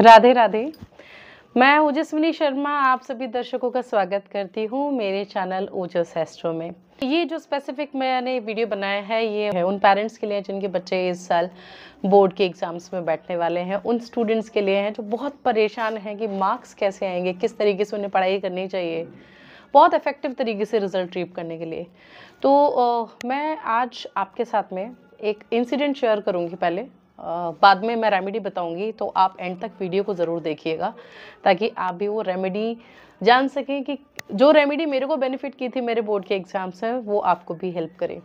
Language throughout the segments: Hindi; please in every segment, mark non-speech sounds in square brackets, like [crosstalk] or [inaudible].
राधे राधे मैं ओजस्विनी शर्मा आप सभी दर्शकों का स्वागत करती हूँ मेरे चैनल ओजस एस्ट्रो में ये जो स्पेसिफिक मैंने वीडियो बनाया है ये है उन पेरेंट्स के लिए जिनके बच्चे इस साल बोर्ड के एग्ज़ाम्स में बैठने वाले हैं उन स्टूडेंट्स के लिए हैं जो बहुत परेशान हैं कि मार्क्स कैसे आएंगे किस तरीके से उन्हें पढ़ाई करनी चाहिए बहुत इफ़ेक्टिव तरीके से रिज़ल्ट ट्रीप करने के लिए तो ओ, मैं आज आपके साथ में एक इंसिडेंट शेयर करूँगी पहले बाद में मैं रेमेडी बताऊंगी तो आप एंड तक वीडियो को ज़रूर देखिएगा ताकि आप भी वो रेमेडी जान सकें कि जो रेमेडी मेरे को बेनिफिट की थी मेरे बोर्ड के एग्जाम्स में वो आपको भी हेल्प करे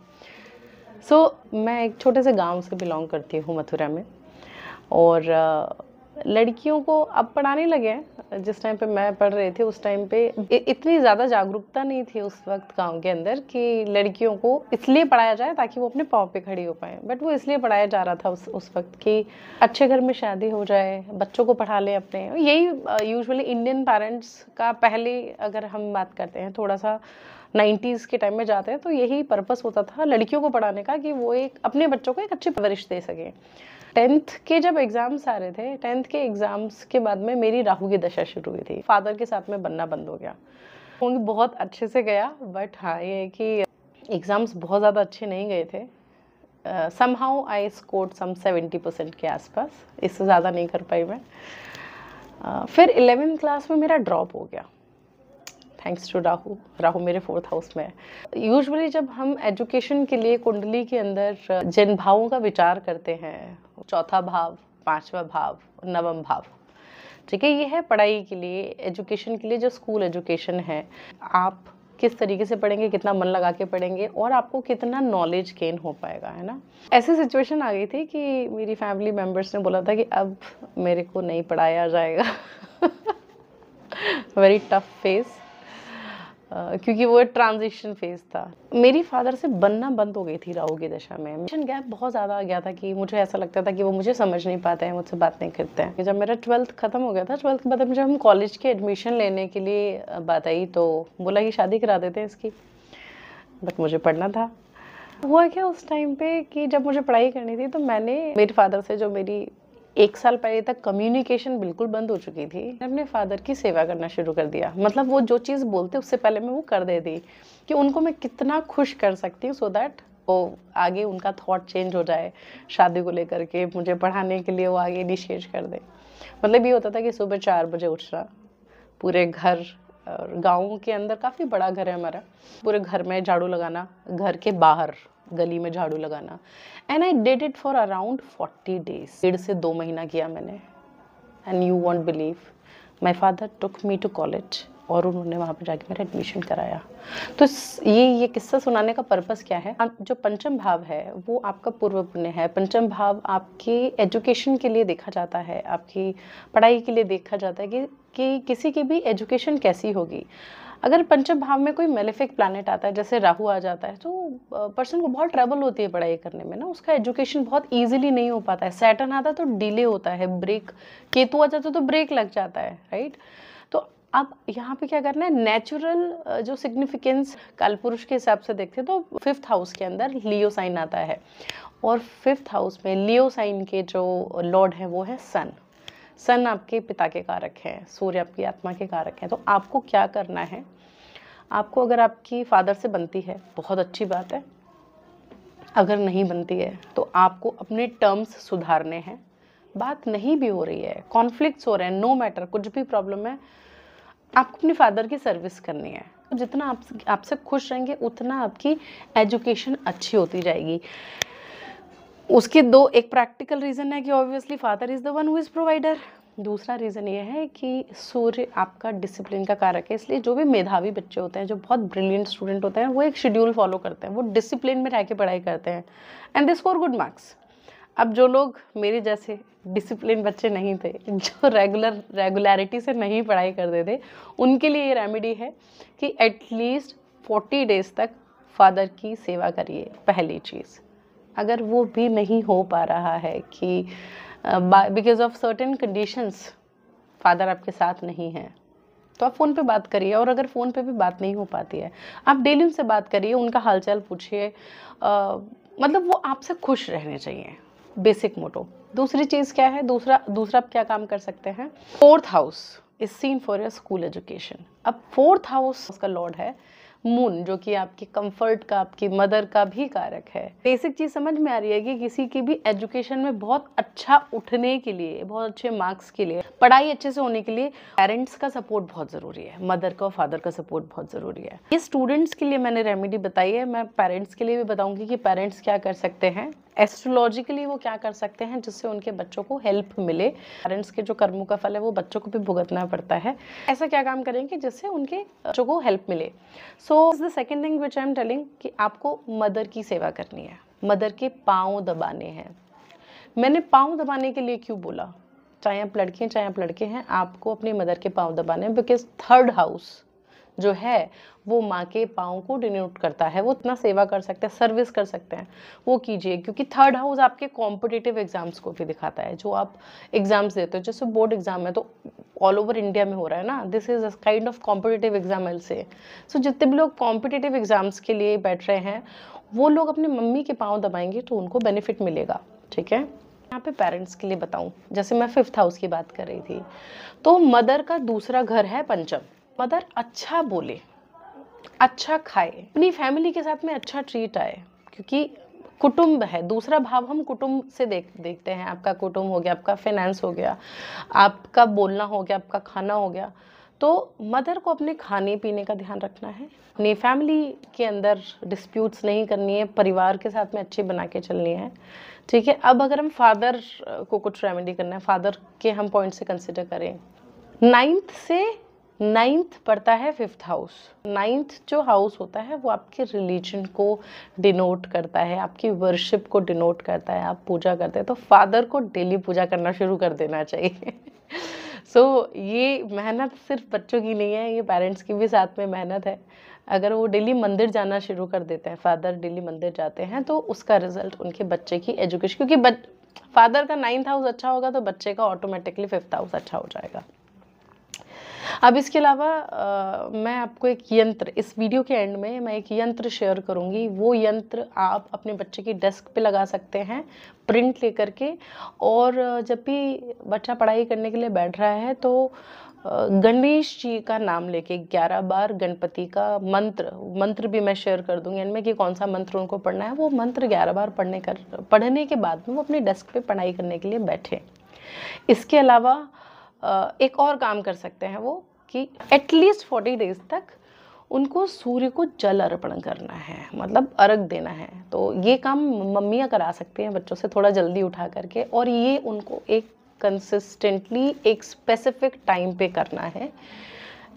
सो so, मैं एक छोटे से गांव से बिलोंग करती हूँ मथुरा में और लड़कियों को अब पढ़ाने लगे हैं जिस टाइम पे मैं पढ़ रही थी उस टाइम पे इतनी ज़्यादा जागरूकता नहीं थी उस वक्त गांव के अंदर कि लड़कियों को इसलिए पढ़ाया जाए ताकि वो अपने पाँव पे खड़ी हो पाए बट वो इसलिए पढ़ाया जा रहा था उस उस वक्त कि अच्छे घर में शादी हो जाए बच्चों को पढ़ा लें अपने यही यूजली इंडियन पेरेंट्स का पहले अगर हम बात करते हैं थोड़ा सा नाइन्टीज़ के टाइम में जाते हैं तो यही पर्पस होता था लड़कियों को पढ़ाने का कि वो एक अपने बच्चों को एक अच्छी परवरिश दे सकें टेंथ के जब एग्ज़ाम्स आ रहे थे टेंथ के एग्ज़ाम्स के बाद में मेरी राहु की दशा शुरू हुई थी फादर के साथ में बनना बंद हो गया उन बहुत अच्छे से गया बट हाँ ये है कि एग्ज़ाम्स बहुत ज़्यादा अच्छे नहीं गए थे somehow I scored some seventy percent के आसपास इससे ज़्यादा नहीं कर पाई मैं uh, फिर एलेवेंथ क्लास में मेरा ड्रॉप हो गया थैंक्स टू राहु राहु मेरे फोर्थ हाउस में है यूजुअली जब हम एजुकेशन के लिए कुंडली के अंदर जिन भावों का विचार करते हैं चौथा भाव पांचवा भाव नवम भाव ठीक है ये है पढ़ाई के लिए एजुकेशन के लिए जो स्कूल एजुकेशन है आप किस तरीके से पढ़ेंगे कितना मन लगा के पढ़ेंगे और आपको कितना नॉलेज गेन हो पाएगा है ना ऐसी सिचुएशन आ गई थी कि मेरी फैमिली मेम्बर्स ने बोला था कि अब मेरे को नहीं पढ़ाया जाएगा वेरी टफ फेस क्योंकि वो ट्रांजिशन फेज था मेरी फादर से बनना बंद हो गई थी राहु की दशा में मिशन गैप बहुत ज़्यादा आ गया था कि मुझे ऐसा लगता था कि वो मुझे समझ नहीं पाते हैं मुझसे बात नहीं करते हैं जब मेरा ट्वेल्थ ख़त्म हो गया था ट्वेल्थ के बाद जब हम कॉलेज के एडमिशन लेने के लिए बात आई तो बोला कि शादी करा देते हैं इसकी बट मुझे पढ़ना था हुआ क्या उस टाइम पे कि जब मुझे पढ़ाई करनी थी तो मैंने मेरे फादर से जो मेरी एक साल पहले तक कम्युनिकेशन बिल्कुल बंद हो चुकी थी अपने फादर की सेवा करना शुरू कर दिया मतलब वो जो चीज़ बोलते उससे पहले मैं वो कर देती कि उनको मैं कितना खुश कर सकती हूँ सो दैट वो आगे उनका थॉट चेंज हो जाए शादी को लेकर के मुझे पढ़ाने के लिए वो आगे इनिशिएट कर दे मतलब ये होता था कि सुबह चार बजे उठना पूरे घर और गाँव के अंदर काफ़ी बड़ा घर है हमारा पूरे घर में झाड़ू लगाना घर के बाहर गली में झाड़ू लगाना and I did it for around forty days डेढ़ से दो महीना किया मैंने and you won't believe my father took me to college और उन्होंने वहाँ पर जाके मेरा एडमिशन कराया तो ये ये किस्सा सुनाने का पर्पज़ क्या है जो पंचम भाव है वो आपका पूर्व पुण्य है पंचम भाव आपके एजुकेशन के लिए देखा जाता है आपकी पढ़ाई के लिए देखा जाता है कि, कि किसी की भी एजुकेशन कैसी होगी अगर पंचम भाव में कोई मेलिफिक प्लानट आता है जैसे राहु आ जाता है तो पर्सन को बहुत ट्रबल होती है पढ़ाई करने में ना उसका एजुकेशन बहुत ईजिली नहीं हो पाता है सैटर्न आता है तो डिले होता है ब्रेक केतु आ जाता है तो ब्रेक लग जाता है राइट तो अब यहाँ पे क्या करना है नेचुरल जो सिग्निफिकेंस काल पुरुष के हिसाब से देखते हैं तो फिफ्थ हाउस के अंदर लियो साइन आता है और फिफ्थ हाउस में लियो साइन के जो लॉर्ड हैं वो है सन सन आपके पिता के कारक है सूर्य आपकी आत्मा के कारक है तो आपको क्या करना है आपको अगर आपकी फादर से बनती है बहुत अच्छी बात है अगर नहीं बनती है तो आपको अपने टर्म्स सुधारने हैं बात नहीं भी हो रही है कॉन्फ्लिक्ट्स हो रहे हैं नो मैटर कुछ भी प्रॉब्लम है आपको अपने फादर की सर्विस करनी है जितना आप आपसे खुश रहेंगे उतना आपकी एजुकेशन अच्छी होती जाएगी उसके दो एक प्रैक्टिकल रीज़न है कि obviously father is the one who is provider दूसरा रीज़न ये है कि सूर्य आपका डिसिप्लिन का कारक है इसलिए जो भी मेधावी बच्चे होते हैं जो बहुत ब्रिलियंट स्टूडेंट होते हैं वो एक शेड्यूल फॉलो करते हैं वो डिसिप्लिन में रह के पढ़ाई करते हैं and they score good marks अब जो लोग मेरे जैसे डिसिप्लिन बच्चे नहीं थे जो रेगुलर रेगुलरिटी से नहीं पढ़ाई करते थे उनके लिए ये रेमेडी है कि एटलीस्ट फोर्टी डेज़ तक फादर की सेवा करिए पहली चीज़ अगर वो भी नहीं हो पा रहा है कि because of certain conditions father आपके साथ नहीं है तो आप फ़ोन पे बात करिए और अगर फ़ोन पे भी बात नहीं हो पाती है आप डेली उनसे बात करिए उनका हालचाल पूछिए मतलब वो आपसे खुश रहने चाहिए बेसिक मोटो दूसरी चीज़ क्या है दूसरा दूसरा आप क्या काम कर सकते हैं fourth house is seen for your school education अब फोर्थ हाउस उसका लॉर्ड है मून जो कि आपकी कंफर्ट का आपकी मदर का भी कारक है बेसिक चीज़ समझ में आ रही है कि किसी की भी एजुकेशन में बहुत अच्छा उठने के लिए बहुत अच्छे मार्क्स के लिए पढ़ाई अच्छे से होने के लिए पेरेंट्स का सपोर्ट बहुत ज़रूरी है मदर का और फादर का सपोर्ट बहुत ज़रूरी है ये स्टूडेंट्स के लिए मैंने रेमेडी बताई है मैं पेरेंट्स के लिए भी बताऊंगी कि पेरेंट्स क्या कर सकते हैं एस्ट्रोलॉजिकली वो क्या कर सकते हैं जिससे उनके बच्चों को हेल्प मिले पेरेंट्स के जो कर्मों का फल है वो बच्चों को भी भुगतना पड़ता है ऐसा क्या काम करेंगे जिससे उनके बच्चों को हेल्प मिले so the second thing which I am telling कि आपको मदर की सेवा करनी है मदर के पाँव दबाने हैं मैंने पाँव दबाने के लिए क्यों बोला चाहे आप लड़के हैं चाहे आप लड़के हैं आपको अपनी मदर के पाँव दबाने हैं बिकॉज थर्ड हाउस जो है वो माँ के पाँव को डिन्यूट करता है वो इतना सेवा कर सकते हैं सर्विस कर सकते हैं वो कीजिए क्योंकि थर्ड हाउस आपके कॉम्पिटिटिव एग्ज़ाम्स को भी दिखाता है जो आप एग्ज़ाम्स देते हो जैसे बोर्ड एग्ज़ाम है तो ऑल ओवर इंडिया में हो रहा है ना this is a kind of competitive exam एल से सो जितने भी लोग कॉम्पिटिटिव एग्ज़ाम्स के लिए बैठ रहे हैं वो लोग अपने मम्मी के पाँव दबाएंगे तो उनको बेनिफिट मिलेगा ठीक है यहाँ पे पेरेंट्स के लिए बताऊँ जैसे मैं फिफ्थ हाउस की बात कर रही थी तो मदर का दूसरा घर है पंचम मदर अच्छा बोले अच्छा खाए अपनी फैमिली के साथ में अच्छा ट्रीट आए क्योंकि कुटुंब है दूसरा भाव हम कुटुंब से देख देखते हैं आपका कुटुंब हो गया आपका फाइनेंस हो गया आपका बोलना हो गया आपका खाना हो गया तो मदर को अपने खाने पीने का ध्यान रखना है अपनी फैमिली के अंदर डिस्प्यूट्स नहीं करनी है परिवार के साथ में अच्छी बना के चलनी है ठीक है अब अगर हम फादर को कुछ रेमेडी करना है फादर के हम पॉइंट से कंसिडर करें नाइन्थ से नाइन्थ पड़ता है फिफ्थ हाउस नाइन्थ जो हाउस होता है वो आपके रिलीजन को डिनोट करता है आपकी वर्शिप को डिनोट करता है आप पूजा करते हैं तो फादर को डेली पूजा करना शुरू कर देना चाहिए सो [laughs] so, ये मेहनत सिर्फ बच्चों की नहीं है ये पेरेंट्स की भी साथ में मेहनत है अगर वो डेली मंदिर जाना शुरू कर देते हैं फादर डेली मंदिर जाते हैं तो उसका रिजल्ट उनके बच्चे की एजुकेशन क्योंकि बच, फादर का नाइन्थ हाउस अच्छा होगा तो बच्चे का ऑटोमेटिकली फिफ्थ हाउस अच्छा हो जाएगा अब इसके अलावा मैं आपको एक यंत्र इस वीडियो के एंड में मैं एक यंत्र शेयर करूंगी वो यंत्र आप अपने बच्चे की डेस्क पे लगा सकते हैं प्रिंट लेकर के और जब भी बच्चा पढ़ाई करने के लिए बैठ रहा है तो गणेश जी का नाम लेके ग्यारह बार गणपति का मंत्र मंत्र भी मैं शेयर कर दूंगी इनमें कि कौन सा मंत्र उनको पढ़ना है वो मंत्र ग्यारह बार पढ़ने कर पढ़ने के बाद में वो अपने डेस्क पे पढ़ाई करने के लिए बैठे इसके अलावा एक और काम कर सकते हैं वो कि एटलीस्ट फोर्टी डेज तक उनको सूर्य को जल अर्पण करना है मतलब अर्घ देना है तो ये काम मम्मियाँ करा सकती हैं बच्चों से थोड़ा जल्दी उठा करके और ये उनको एक कंसिस्टेंटली एक स्पेसिफिक टाइम पे करना है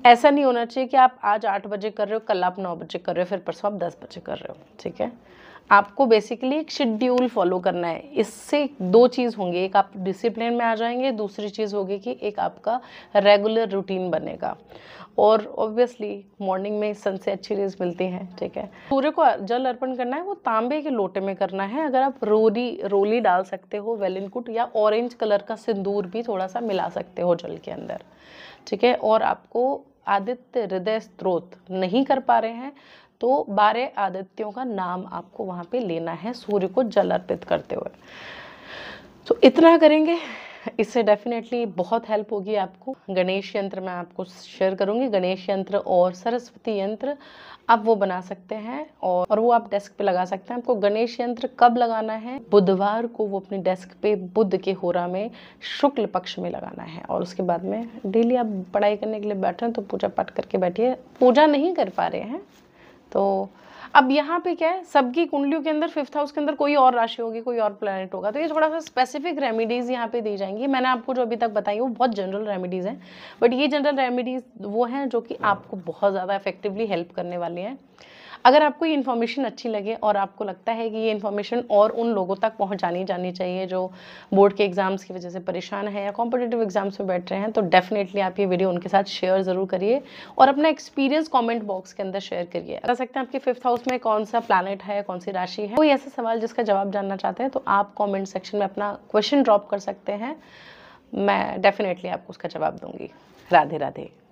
ऐसा नहीं होना चाहिए कि आप आज आठ बजे कर रहे हो कल आप नौ बजे कर रहे हो फिर परसों आप दस बजे कर रहे हो ठीक है आपको बेसिकली एक शेड्यूल फॉलो करना है इससे दो चीज़ होंगी एक आप डिसिप्लिन में आ जाएंगे दूसरी चीज़ होगी कि एक आपका रेगुलर रूटीन बनेगा और ऑब्वियसली मॉर्निंग में सन से अच्छी रेज मिलती हैं ठीक है सूर्य को जल अर्पण करना है वो तांबे के लोटे में करना है अगर आप रोली रोली डाल सकते हो वेलिनकुट या ऑरेंज कलर का सिंदूर भी थोड़ा सा मिला सकते हो जल के अंदर ठीक है और आपको आदित्य हृदय स्त्रोत नहीं कर पा रहे हैं तो बारह आदित्यों का नाम आपको वहाँ पे लेना है सूर्य को जल अर्पित करते हुए तो इतना करेंगे इससे डेफिनेटली बहुत हेल्प होगी आपको गणेश यंत्र मैं आपको शेयर करूंगी गणेश यंत्र और सरस्वती यंत्र आप वो बना सकते हैं और और वो आप डेस्क पे लगा सकते हैं आपको गणेश यंत्र कब लगाना है बुधवार को वो अपने डेस्क पे बुध के होरा में शुक्ल पक्ष में लगाना है और उसके बाद में डेली आप पढ़ाई करने के लिए बैठ रहे हैं तो पूजा पाठ करके बैठिए पूजा नहीं कर पा रहे हैं तो अब यहाँ पे क्या है सबकी कुंडलियों के अंदर फिफ्थ हाउस के अंदर कोई और राशि होगी कोई और प्लानट होगा तो ये थोड़ा सा स्पेसिफिक रेमेडीज़ यहाँ पे दी जाएंगी मैंने आपको जो अभी तक बताई वो बहुत जनरल रेमेडीज़ हैं बट ये जनरल रेमेडीज़ वो हैं जो कि आपको बहुत ज़्यादा इफेक्टिवली हेल्प करने वाली हैं अगर आपको ये इन्फॉर्मेशन अच्छी लगे और आपको लगता है कि ये इन्फॉर्मेशन और उन लोगों तक पहुँचानी जानी चाहिए जो बोर्ड के एग्ज़ाम्स की वजह से परेशान है या कॉम्पिटेटिव एग्ज़ाम्स में बैठ रहे हैं तो डेफिनेटली आप ये वीडियो उनके साथ शेयर ज़रूर करिए और अपना एक्सपीरियंस कॉमेंट बॉक्स के अंदर शेयर करिए बता सकते हैं आपके फिफ्थ हाउस में कौन सा प्लानट है कौन सी राशि है कोई ऐसा सवाल जिसका जवाब जानना चाहते हैं तो आप कॉमेंट सेक्शन में अपना क्वेश्चन ड्रॉप कर सकते हैं मैं डेफिनेटली आपको उसका जवाब दूंगी राधे राधे